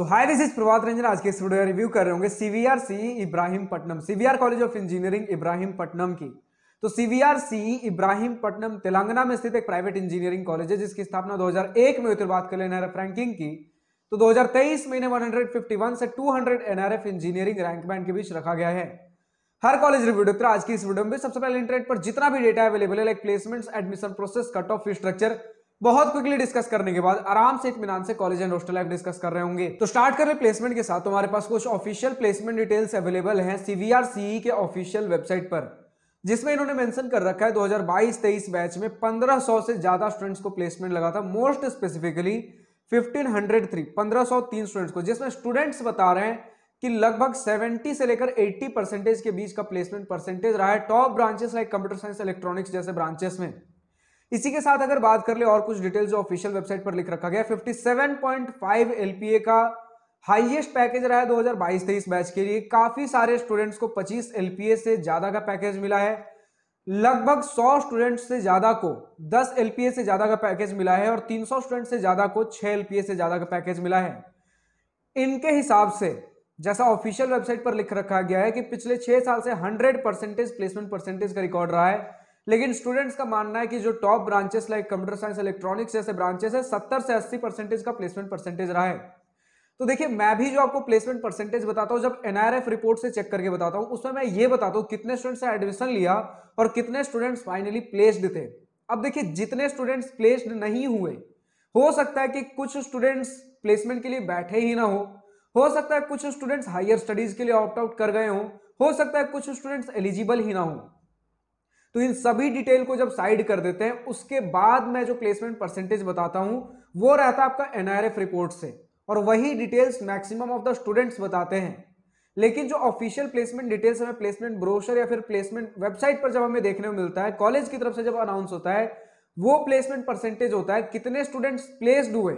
so hi this is Prabhat Ranjan आज के इस वीडियो रिव्यू कर रहे होंगे CVR C Ibrahimpatnam CVR college of engineering Ibrahimpatnam की तो CVR C Ibrahimpatnam Telangana में स्थित एक प्राइवेट इंजीनियरिंग कॉलेज है जिसकी स्थापना 2001 में हुई बात कर लेना रैंकिंग की तो 2023 में इन्हें 151 से 200 एनआरएफ इंजीनियरिंग रैंक बैंड के बीच रखा गया है हर कॉलेज रिव्यू डॉक्टर आज की इस वीडियो में सबसे पहले इंटरनेट पर जितना भी डेटा अवेलेबल है like placements admission process cut off structure बहुत क्विकली डिस्कस करने के बाद आराम से इतमान से college and hostel life discuss कर रहे होंगे तो स्टार्ट कर रहे प्लेसमेंट के साथ तुम्हारे पास कुछ ऑफिशियल प्लेसमेंट डिटेल्स अवेलेबल हैं सीवीआर सीई e के ऑफिशियल वेबसाइट पर जिसमें इन्होंने मेंशन कर रखा है 2022-23 बैच में 1500 से ज्यादा स्टूडेंट्स को प्लेसमेंट लगा था मोस्ट स्पेसिफिकली 1503 1503 स्टूडेंट्स को जिसमें स्टूडेंट्स बता रहे हैं कि लगभग 70 से लेकर 80 परसेंटेज के बीच का प्लेसमेंट परसेंटेज रहा है top branches like computer science electronics जैसे ब्रांचेस में इसी के साथ अगर बात कर ले और कुछ डिटेल्स जो ऑफिशियल वेबसाइट पर लिख रखा गया 57.5 एलपीए का हाईएस्ट पैकेज रहा है 2022-23 बैच के लिए काफी सारे स्टूडेंट्स को 25 एलपीए से ज्यादा का पैकेज मिला है लगभग 100 स्टूडेंट्स से ज्यादा को 10 एलपीए से ज्यादा का पैकेज मिला है और 300 स्टूडेंट से ज्यादा को 6 एलपीए से ज्यादा का पैकेज मिला है इनके हिसाब से जैसा ऑफिशियल वेबसाइट पर लिख रखा गया है कि पिछले छह साल से हंड्रेड परसेंटेज प्लेसमेंट परसेंटेज का रिकॉर्ड रहा है लेकिन स्टूडेंट्स का मानना है कि जो top branches like computer science electronics जैसे ब्रांचेस है सत्तर से अस्सी परसेंटेज का प्लेसमेंट परसेंटेज रहा है तो देखिए मैं भी जो आपको प्लेसमेंट परसेंटेज बताता हूं जब एनआरएफ रिपोर्ट से चेक करके बताता हूं उसमें मैं ये बताता हूं कितने स्टूडेंट्स ने एडमिशन लिया और कितने स्टूडेंट्स फाइनली प्लेस्ड थे अब देखिए जितने स्टूडेंट्स प्लेस्ड नहीं हुए हो सकता है कि कुछ स्टूडेंट्स प्लेसमेंट के लिए बैठे ही ना हो हो सकता है कुछ स्टूडेंट्स हायर स्टडीज के लिए ऑप्ट आउट कर गए हों हो सकता है कुछ स्टूडेंट्स एलिजिबल ही ना हो तो इन सभी डिटेल को जब साइड कर देते हैं उसके बाद मैं जो प्लेसमेंट परसेंटेज बताता हूं वो रहता है आपका एनआरएफ रिपोर्ट से और वही details maximum of the students बताते हैं लेकिन जो ऑफिशियल प्लेसमेंट डिटेल्स हमें प्लेसमेंट ब्रोशर या फिर प्लेसमेंट वेबसाइट पर जब हमें देखने को मिलता है कॉलेज की तरफ से जब अनाउंस होता है वो प्लेसमेंट परसेंटेज होता है कितने स्टूडेंट्स प्लेस्ड हुए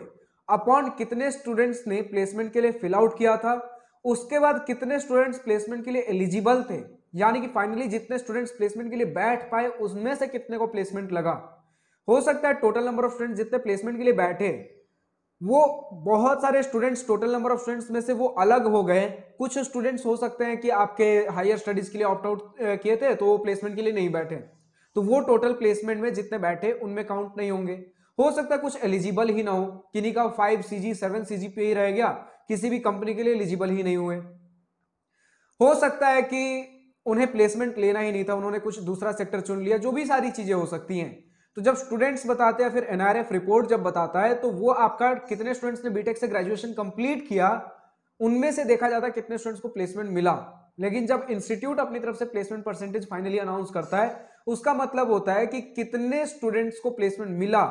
अपॉन कितने स्टूडेंट्स ने प्लेसमेंट के लिए फिल आउट किया था उसके बाद कितने स्टूडेंट्स प्लेसमेंट के लिए एलिजिबल थे यानी कि फाइनली जितने स्टूडेंट्स प्लेसमेंट के लिए बैठ पाए उसमें से कितने को प्लेसमेंट लगा हो सकता है टोटल नंबर ऑफ स्टूडेंट्स जितने प्लेसमेंट के लिए बैठे वो बहुत सारे students total number of students में से वो अलग हो गए कुछ स्टूडेंट्स हो सकते हैं कि आपके हायर स्टडीज के लिए ऑप्ट आउट किए थे तो वो प्लेसमेंट के लिए नहीं बैठे तो वो टोटल प्लेसमेंट में जितने बैठे उनमें काउंट नहीं होंगे हो सकता है कुछ एलिजिबल ही ना हो किन्हीं का फाइव सी जी सेवन सी जी पे ही रह गया किसी भी कंपनी के लिए एलिजिबल ही नहीं हुए हो सकता है कि उन्हें प्लेसमेंट लेना ही नहीं था उन्होंने कुछ दूसरा सेक्टर चुन लिया जो भी सारी चीज़ें हो सकती हैं तो जब स्टूडेंट्स बताते हैं फिर एनआरएफ रिपोर्ट जब बताता है तो वो आपका कितने स्टूडेंट्स ने बीटेक से ग्रेजुएशन कंप्लीट किया उनमें से देखा जाता है कितने स्टूडेंट्स को प्लेसमेंट मिला लेकिन जब इंस्टीट्यूट अपनी तरफ से प्लेसमेंट परसेंटेज फाइनली अनाउंस करता है उसका मतलब होता है कि कितने स्टूडेंट्स को प्लेसमेंट मिला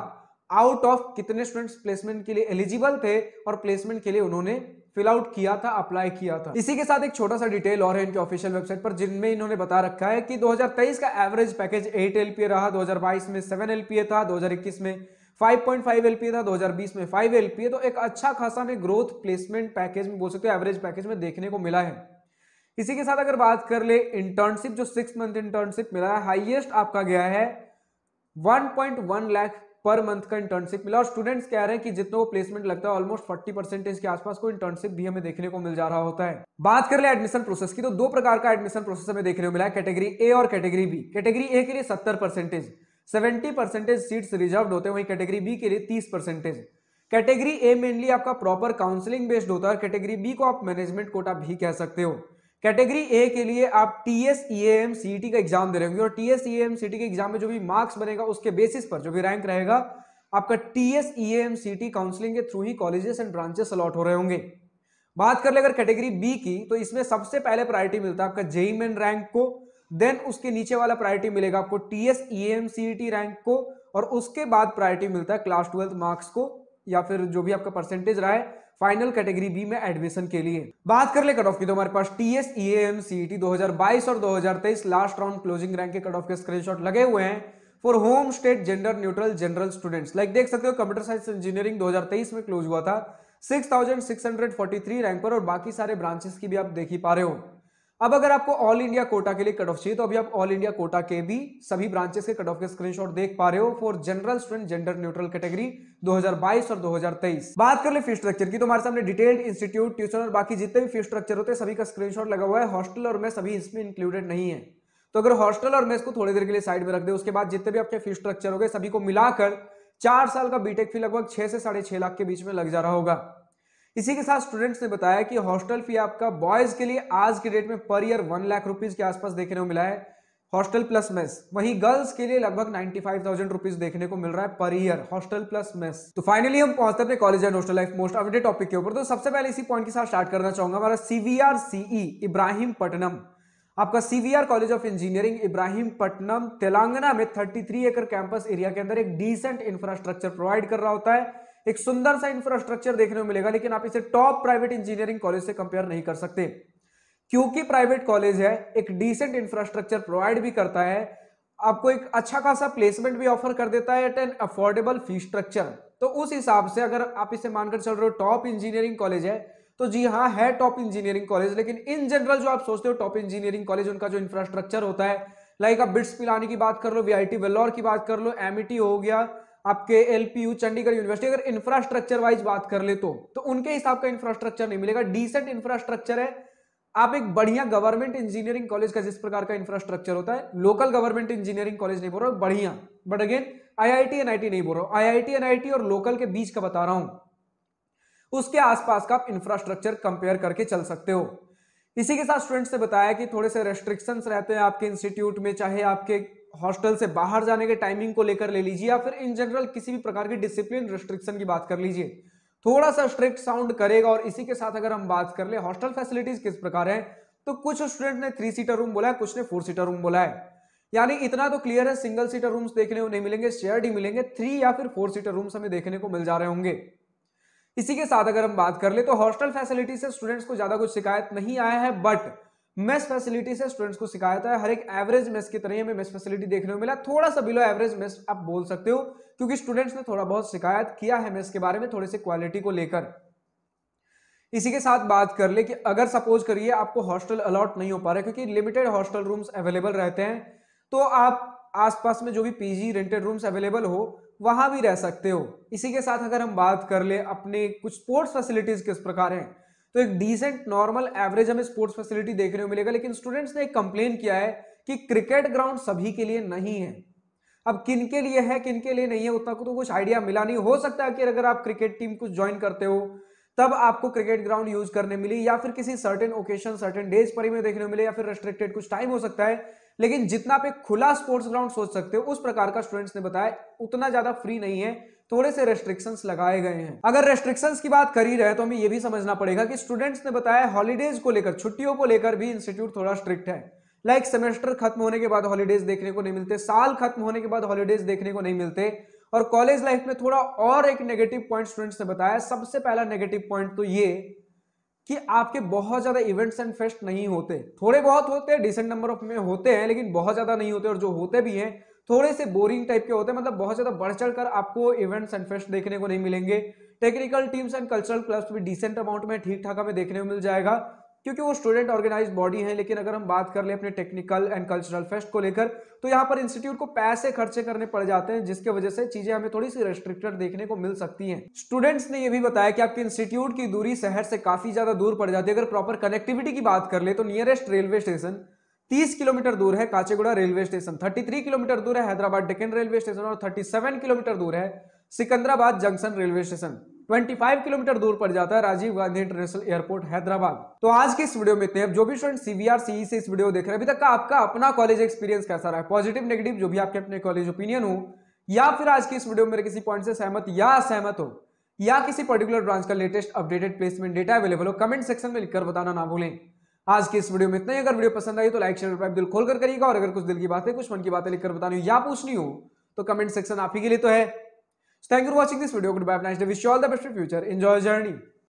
आउट ऑफ कितने स्टूडेंट्स प्लेसमेंट के लिए एलिजिबल थे और प्लेसमेंट के लिए उन्होंने फिल आउट किया था अप्लाई किया था इसी के साथ एक छोटा सा डिटेल और है इनके ऑफिशियल वेबसाइट पर जिनमें इन्होंने बता रखा है कि 2023 का एवरेज पैकेज 8 एलपीए रहा 2022 में 7 एलपीए था 2021 में 5.5 एलपीए था 2020 में 5 एलपीए तो एक अच्छा खासा हमें ग्रोथ प्लेसमेंट पैकेज में बोल सकते हो एवरेज पैकेज में देखने को मिला है इसी के साथ अगर बात कर ले इंटर्नशिप जो सिक्स मंथ इंटर्नशिप मिला है हाइएस्ट आपका गया है 1.1 लाख पर मंथ का इंटर्नशिप मिला और स्टूडेंट्स कह रहे हैं कि जितने वो प्लेसमेंट लगता है ऑलमोस्ट फोर्टी परसेंटेज के आसपास को इंटर्नशिप भी हमें देखने को मिल जा रहा होता है बात कर ले एडमिशन प्रोसेस की तो दो प्रकार का एडमिशन प्रोसेस हमें देखने को मिला है कैटेगरी ए और कैटेगरी बी कैटेगरी ए के लिए सत्तर percentage seventy percentage seats reserve होते हैं वहीं कैटेगरी बी के लिए तीस परसेंटेज कैटेगरी ए मेनली आपका प्रॉपर काउंसलिंग बेस्ड होता है कैटेगरी बी को आप मैनेजमेंट कोटा भी कह सकते हो कैटेगरी ए के लिए आप TS E M C T का एग्जाम दे रहे होंगे और T E M C T के एग्जाम में जो भी मार्क्स बनेगा उसके बेसिस पर जो भी रैंक रहेगा आपका T S E M C T counselling के थ्रू ही कॉलेजेस एंड ब्रांचेस अलॉट हो रहे होंगे बात कर ले अगर कैटेगरी बी की तो इसमें सबसे पहले प्रायोरिटी मिलता है आपका जेई मेन रैंक को देन उसके नीचे वाला प्रायोरिटी मिलेगा आपको T S E M C T rank को और उसके बाद प्रायोरिटी मिलता है क्लास ट्वेल्थ मार्क्स को या फिर जो भी आपका परसेंटेज रहा है फाइनल कैटेगरी बी में एडमिशन के लिए बात कर ले कट ऑफ की तो हमारे पास T S E M C T दो और 2023 लास्ट राउंड क्लोजिंग रैंक के कट ऑफ के स्क्रीनशॉट लगे हुए हैं for home state gender neutral general students like देख सकते हो कंप्यूटर साइंस इंजीनियरिंग 2023 में क्लोज हुआ था 6643 रैंक पर और बाकी सारे ब्रांचेस की भी आप देख ही पा रहे हो अब अगर आपको ऑल इंडिया कोटा के लिए कट ऑफ चाहिए तो अभी आप ऑल इंडिया कोटा के भी सभी ब्रांचेस के कट ऑफ के स्क्रीनशॉट देख पा रहे हो for general student gender neutral category 2022 और 2023 बात कर ले फीस स्ट्रक्चर की तो हमारे सामने डिटेल्ड इंस्टीट्यूट ट्यूशन और बाकी जितने भी फी स्ट्रक्चर होते हैं सभी का स्क्रीनशॉट लगा हुआ है हॉस्टल और मैं सभी इसमें इंक्लूडेड नहीं है तो अगर हॉस्टल और मेस को थोड़ी देर के लिए साइड में रख दे उसके बाद जितने भी आपके फी स्ट्रक्चर हो गए सभी को मिलाकर चार साल का बीटेक फी लगभग छह से साढ़े लाख के बीच में लग जा रहा होगा इसी के साथ स्टूडेंट्स ने बताया कि हॉस्टल फी आपका बॉयज के लिए आज के डेट में per year one lakh rupees के आसपास देखने को मिला है हॉस्टल प्लस मेस वहीं गर्ल्स के लिए लगभग नाइन्टी फाइव थाउजेंड रुपीज देखने को मिल रहा है per year hostel plus mess तो फाइनली हम पहुंचते अपने college and hostel life most update topic के ऊपर तो सबसे पहले इसी पॉइंट के साथ स्टार्ट करना चाहूंगा हमारा CVR CE e, Ibrahimpatnam आपका CVR college of engineering Ibrahimpatnam Telangana में थ्री एकड़ कैंपस एरिया के अंदर एक डिसेंट इंफ्रास्ट्रक्चर प्रोवाइड कर रहा होता है एक सुंदर सा इंफ्रास्ट्रक्चर देखने को मिलेगा लेकिन आप इसे टॉप प्राइवेट इंजीनियरिंग कॉलेज से कंपेयर नहीं कर सकते क्योंकि प्राइवेट कॉलेज है एक डिसेंट इंफ्रास्ट्रक्चर प्रोवाइड भी करता है आपको एक अच्छा खासा प्लेसमेंट भी ऑफर कर देता है at an affordable fee structure तो उस हिसाब से अगर आप इसे मानकर चल रहे हो टॉप इंजीनियरिंग कॉलेज है तो जी हाँ है टॉप इंजीनियरिंग कॉलेज लेकिन इन जनरल जो आप सोचते हो टॉप इंजीनियरिंग कॉलेज उनका जो इंफ्रास्ट्रक्चर होता है लाइक आप बिट्स पिलानी की बात कर लो वीआईटी वेल्लोर की बात कर लो एम e हो गया आपके एलपीयू चंडीगढ़ यूनिवर्सिटी अगर इंफ्रास्ट्रक्चर वाइज बात कर ले तो, तो उनके हिसाब का इंफ्रास्ट्रक्चर नहीं मिलेगा डिसेंट इंफ्रास्ट्रक्चर है आप एक बढ़िया गवर्नमेंट इंजीनियरिंग कॉलेज का जिस प्रकार का इंफ्रास्ट्रक्चर होता है लोकल गवर्नमेंट इंजीनियरिंग कॉलेज नहीं बोल रहा हूँ बढ़िया बट अगेन आईआईटी एनआईटी नहीं बोल रहा हूँ आईआईटी एनआईटी और लोकल के बीच का बता रहा हूं उसके आसपास का आप इंफ्रास्ट्रक्चर कंपेयर करके चल सकते हो इसी के साथ स्टूडेंट्स ने बताया कि थोड़े से रेस्ट्रिक्शंस रहते हैं आपके इंस्टीट्यूट में चाहे आपके हॉस्टल से बाहर जाने के टाइमिंग को लेकर ले लीजिए या फिर इन जनरल किसी भी प्रकार की डिसिप्लिन रिस्ट्रिक्शन की बात कर लीजिए थोड़ा सा स्ट्रिक्ट साउंड करेगा और इसी के साथ अगर हम बात कर ले हॉस्टल फैसिलिटीज किस प्रकार है तो कुछ स्टूडेंट ने थ्री सीटर रूम बोला है कुछ ने फोर सीटर रूम बोला है यानी इतना तो क्लियर है सिंगल सीटर रूम्स देखने को नहीं मिलेंगे शेयर ही मिलेंगे थ्री या फिर फोर सीटर रूम्स हमें देखने को मिल जा रहे होंगे इसी के साथ अगर हम बात कर ले तो हॉस्टल फैसिलिटी से स्टूडेंट्स को ज्यादा कुछ शिकायत नहीं आया है बट मेस फैसिलिटी से स्टूडेंट्स को सिखाया था हर एक एवरेज मेस की तरह हमें मेस फैसिलिटी देखने को मिला थोड़ा सा बिलो एवरेज मेस आप बोल सकते हो क्योंकि स्टूडेंट्स ने थोड़ा बहुत शिकायत किया है मेस के बारे में थोड़े से क्वालिटी को लेकर इसी के साथ बात कर ले कि अगर सपोज करिए आपको हॉस्टल अलॉट नहीं हो पा रहा क्योंकि लिमिटेड हॉस्टल रूम्स अवेलेबल रहते हैं तो आप आसपास में जो भी पीजी रेंटेड रूम्स अवेलेबल हो वहां भी रह सकते हो इसी के साथ अगर हम बात कर ले अपने कुछ स्पोर्ट्स फैसिलिटीज किस प्रकार हैं तो एक डिसेंट नॉर्मल एवरेज हमें स्पोर्ट्स फैसिलिटी देखने को मिलेगा लेकिन स्टूडेंट्स ने एक कंप्लेन किया है कि क्रिकेट ग्राउंड सभी के लिए नहीं है अब किन के लिए है किन के लिए नहीं है उतना को तो कुछ आइडिया मिला नहीं हो सकता है कि अगर आप क्रिकेट टीम कुछ ज्वाइन करते हो तब आपको क्रिकेट ग्राउंड यूज करने मिली या फिर किसी सर्टेन ओकेशन सर्टेन डेज पर ही में देखने मिले या फिर रेस्ट्रिक्टेड कुछ टाइम हो सकता है लेकिन जितना पे खुला स्पोर्ट्स ग्राउंड सोच सकते हो उस प्रकार का स्टूडेंट्स ने बताया उतना ज्यादा फ्री नहीं है थोड़े से रेस्ट्रिक्शंस लगाए गए हैं अगर रेस्ट्रिक्शंस की बात करी रहे तो हमें यह भी समझना पड़ेगा कि स्टूडेंट्स ने बताया हॉलीडेज को लेकर छुट्टियों को लेकर भी इंस्टीट्यूट थोड़ा स्ट्रिक्ट है लाइक like, सेमेस्टर खत्म होने के बाद हॉलीडेज देखने को नहीं मिलते साल खत्म होने के बाद हॉलीडेज देखने को नहीं मिलते और कॉलेज लाइफ में थोड़ा और एक नेगेटिव पॉइंट स्टूडेंट्स ने बताया सबसे पहला नेगेटिव पॉइंट तो ये कि आपके बहुत ज्यादा इवेंट्स एंड फेस्ट नहीं होते थोड़े बहुत होते हैं डिसेंट नंबर ऑफ में होते हैं लेकिन बहुत ज्यादा नहीं होते और जो होते भी हैं थोड़े से बोरिंग टाइप के होते हैं मतलब बहुत ज़्यादा बढ़ चढ़ कर आपको इवेंट्स एंड फेस्ट देखने को नहीं मिलेंगे technical teams and cultural clubs भी डिसेंट अमाउंट में ठीक ठाक हमें देखने को मिल जाएगा क्योंकि वो स्टूडेंट ऑर्गेनाइज बॉडी है लेकिन अगर हम बात कर ले अपने टेक्निकल एंड कल्चरल फेस्ट को लेकर तो यहाँ पर इंस्टीट्यूट को पैसे खर्चे करने पड़ जाते हैं जिसके वजह से चीजें हमें थोड़ी सी रेस्ट्रिक्टेड देखने को मिल सकती हैं स्टूडेंट्स ने ये भी बताया कि आपके इंस्टीट्यूट की दूरी शहर से काफी ज्यादा दूर पड़ जाती है अगर प्रॉपर कनेक्टिविटी की बात कर ले तो नियरेस्ट रेलवे स्टेशन 30 किलोमीटर दूर है काचेगुड़ा रेलवे स्टेशन 33 किलोमीटर दूर है हैदराबाद डेकन रेलवे स्टेशन और 37 किलोमीटर दूर है Secunderabad junction railway station 25 kilometre दूर पर जाता है राजीव गांधी इंटरनेशनल एयरपोर्ट हैदराबाद तो आज के इस वीडियो में इतने जो भी स्टूडेंट सीवीआर सीई से इस वीडियो देख रहे हैं अभी तक का आपका अपना कॉलेज एक्सपीरियंस कैसा रहा है पॉजिटिव नेगेटिव जो भी आपके अपने कॉलेज ओपिनियन हो या फिर आज की इस वीडियो में किसी पॉइंट से सहमत या असहमत हो या किसी पर्टिकुलर ब्रांच का latest updated placement data available हो कमेंट सेक्शन में लिखकर बताना ना भूलें आज की इस वीडियो में इतना ही अगर वीडियो पसंद आई तो लाइक शेयर दिल खोल कर करिएगा और अगर कुछ दिल की बातें कुछ मन की बातें लिखकर बतानी हो या पूछनी हो तो कमेंट सेक्शन आप ही के लिए तो है thank you for watching this video good bye wish all the best future enjoy journey